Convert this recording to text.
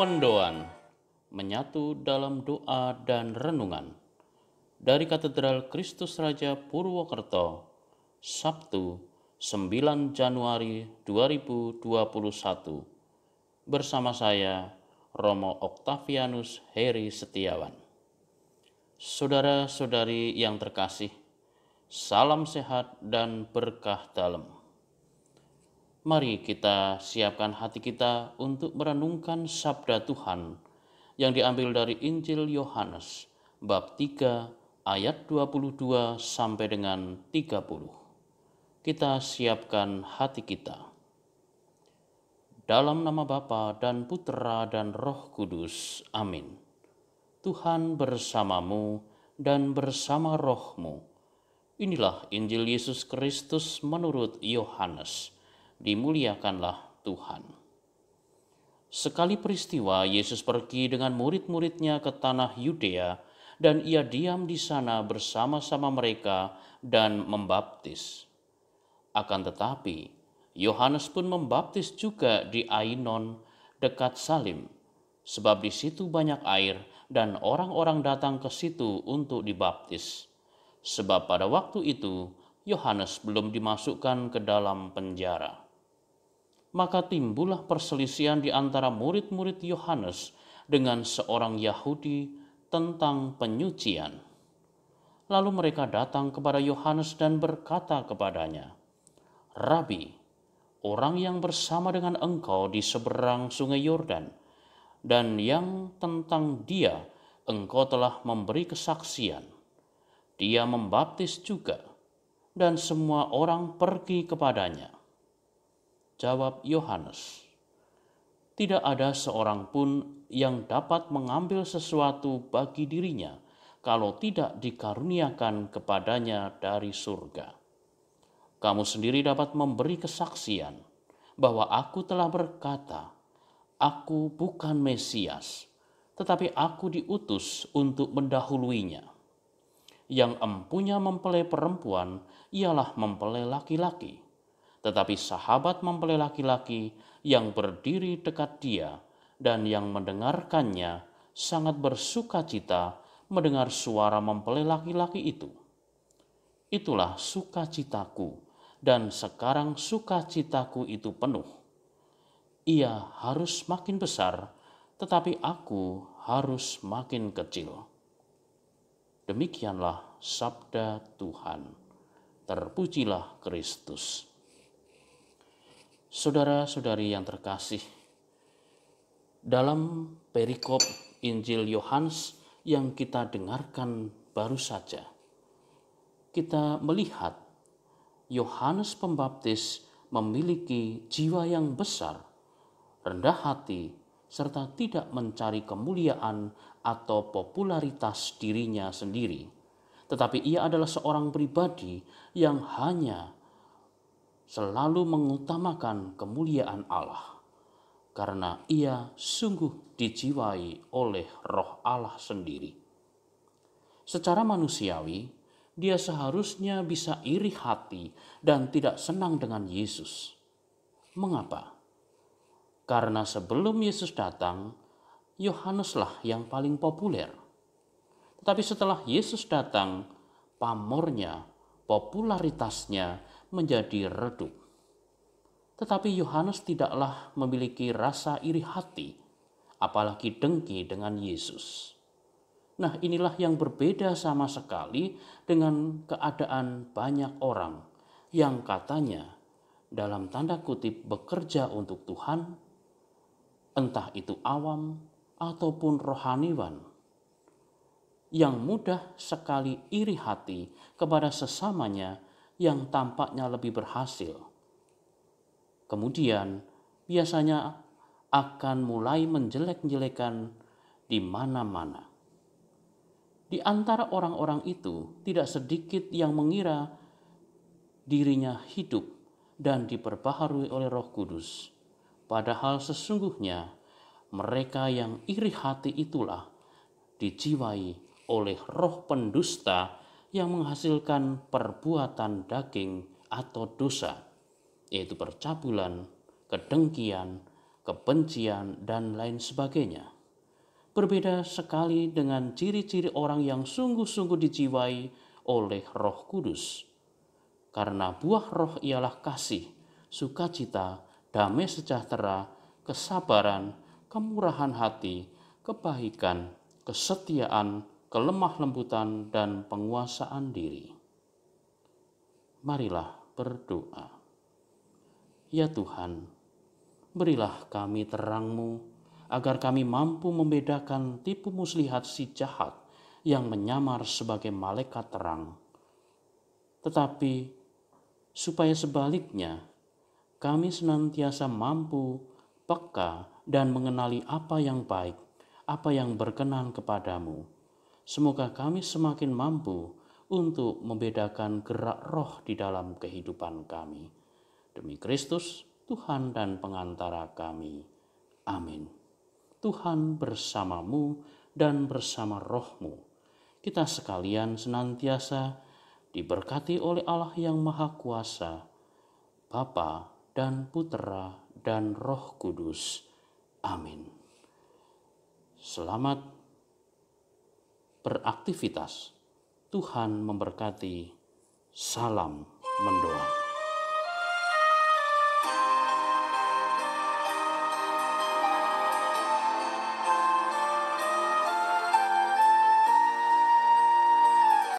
Mendoan menyatu dalam doa dan renungan dari Katedral Kristus Raja Purwokerto, Sabtu 9 Januari 2021 bersama saya Romo Oktavianus Heri Setiawan. Saudara-saudari yang terkasih, salam sehat dan berkah dalam. Mari kita siapkan hati kita untuk merenungkan sabda Tuhan yang diambil dari Injil Yohanes bab 3 ayat 22 sampai dengan 30. Kita siapkan hati kita. Dalam nama Bapa dan Putra dan Roh Kudus. Amin. Tuhan bersamamu dan bersama rohmu. Inilah Injil Yesus Kristus menurut Yohanes dimuliakanlah Tuhan. Sekali peristiwa, Yesus pergi dengan murid-muridnya ke tanah Yudea, dan ia diam di sana bersama-sama mereka dan membaptis. Akan tetapi, Yohanes pun membaptis juga di Ainon dekat Salim, sebab di situ banyak air dan orang-orang datang ke situ untuk dibaptis. Sebab pada waktu itu Yohanes belum dimasukkan ke dalam penjara maka timbullah perselisihan di antara murid-murid Yohanes dengan seorang Yahudi tentang penyucian. Lalu mereka datang kepada Yohanes dan berkata kepadanya, "Rabi, orang yang bersama dengan engkau di seberang Sungai Yordan, dan yang tentang dia engkau telah memberi kesaksian. Dia membaptis juga, dan semua orang pergi kepadanya." Jawab Yohanes, "Tidak ada seorang pun yang dapat mengambil sesuatu bagi dirinya kalau tidak dikaruniakan kepadanya dari surga. Kamu sendiri dapat memberi kesaksian bahwa Aku telah berkata, 'Aku bukan Mesias, tetapi Aku diutus untuk mendahuluinya.'" Yang empunya mempelai perempuan ialah mempelai laki-laki tetapi sahabat mempelai laki-laki yang berdiri dekat dia dan yang mendengarkannya sangat bersuka cita mendengar suara mempelai laki-laki itu. Itulah sukacitaku, dan sekarang sukacitaku itu penuh. Ia harus makin besar, tetapi aku harus makin kecil. Demikianlah sabda Tuhan. Terpujilah Kristus. Saudara-saudari yang terkasih, dalam perikop Injil Yohanes yang kita dengarkan baru saja, kita melihat Yohanes Pembaptis memiliki jiwa yang besar, rendah hati, serta tidak mencari kemuliaan atau popularitas dirinya sendiri, tetapi ia adalah seorang pribadi yang hanya selalu mengutamakan kemuliaan Allah, karena ia sungguh dijiwai oleh Roh Allah sendiri. Secara manusiawi, dia seharusnya bisa iri hati dan tidak senang dengan Yesus. Mengapa? Karena sebelum Yesus datang, Yohaneslah yang paling populer. Tetapi setelah Yesus datang, pamornya, popularitasnya, menjadi redup. Tetapi Yohanes tidaklah memiliki rasa iri hati, apalagi dengki dengan Yesus. Nah, inilah yang berbeda sama sekali dengan keadaan banyak orang yang katanya dalam tanda kutip bekerja untuk Tuhan, entah itu awam ataupun rohaniwan, yang mudah sekali iri hati kepada sesamanya yang tampaknya lebih berhasil. Kemudian, biasanya akan mulai menjelek-jelekan di mana-mana. Di antara orang-orang itu, tidak sedikit yang mengira dirinya hidup dan diperbaharui oleh Roh Kudus, padahal sesungguhnya mereka yang iri hati itulah dijiwai oleh roh pendusta yang menghasilkan perbuatan daging atau dosa, yaitu percabulan, kedengkian, kebencian, dan lain sebagainya. Berbeda sekali dengan ciri-ciri orang yang sungguh-sungguh dijiwai oleh Roh Kudus, karena buah roh ialah kasih, sukacita, damai sejahtera, kesabaran, kemurahan hati, kebaikan, kesetiaan, kelemah lembutan, dan penguasaan diri. Marilah berdoa. Ya Tuhan, berilah kami terangmu, agar kami mampu membedakan tipu muslihat si jahat yang menyamar sebagai malaikat terang. Tetapi, supaya sebaliknya, kami senantiasa mampu, peka, dan mengenali apa yang baik, apa yang berkenan kepadamu, Semoga kami semakin mampu untuk membedakan gerak roh di dalam kehidupan kami. Demi Kristus, Tuhan dan pengantara kami. Amin. Tuhan bersamamu dan bersama rohmu. Kita sekalian senantiasa diberkati oleh Allah yang Maha Kuasa, Bapa dan Putera dan Roh Kudus. Amin. Selamat beraktivitas. Tuhan memberkati. Salam mendoa.